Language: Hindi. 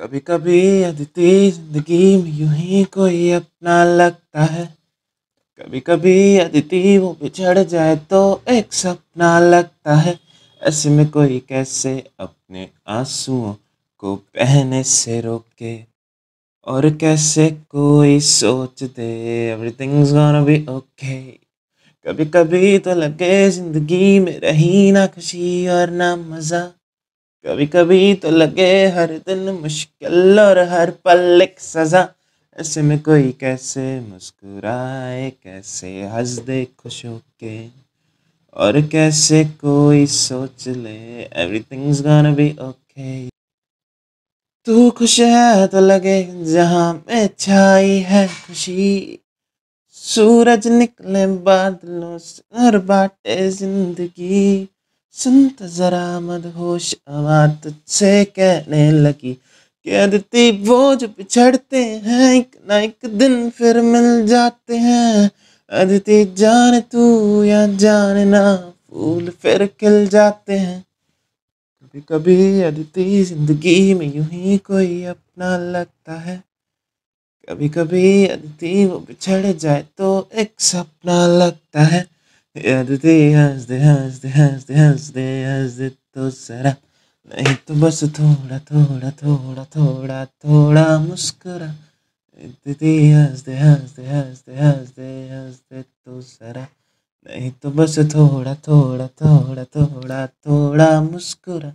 कभी कभी अदिति जिंदगी में यूं ही कोई अपना लगता है कभी कभी अदिति वो बिछड़ जाए तो एक सपना लगता है ऐसे में कोई कैसे अपने आंसुओं को बहने से रोके और कैसे कोई सोच दे everything is gonna be okay कभी कभी तो लगे जिंदगी में रही ना खुशी और ना मज़ा कभी कभी तो लगे हर दिन मुश्किल और हर पल एक सजा ऐसे में कोई कैसे मुस्कुराए कैसे हंस दे खुश के और कैसे कोई सोच ले एवरीथिंग्स गोना बी ओके तू खुश है तो लगे जहाँ में छाई है खुशी सूरज निकले बादलों से और बाटे जिंदगी संत जरा होश आवाज तुझसे कहने लगी कहती वो जो पिछड़ते हैं एक ना एक दिन फिर मिल जाते हैं अदिति जान तू या जान ना फूल फिर खिल जाते हैं कभी कभी अदिति जिंदगी में यूं ही कोई अपना लगता है कभी कभी अदिति वो बिछड़ जाए तो एक सपना लगता है याद हंस दे हंस दे हंस दे हंस दे हंस दे तो सरा नहीं तो बस थोड़ा थोड़ा थोड़ा थोड़ा थोड़ा मुस्कुरा दीदी हंस दे हंस दे हंस दे हंस दे हंस दे तो सरा नहीं तो बस थोड़ा थोड़ा थोड़ा थोड़ा थोड़ा मुस्कुरा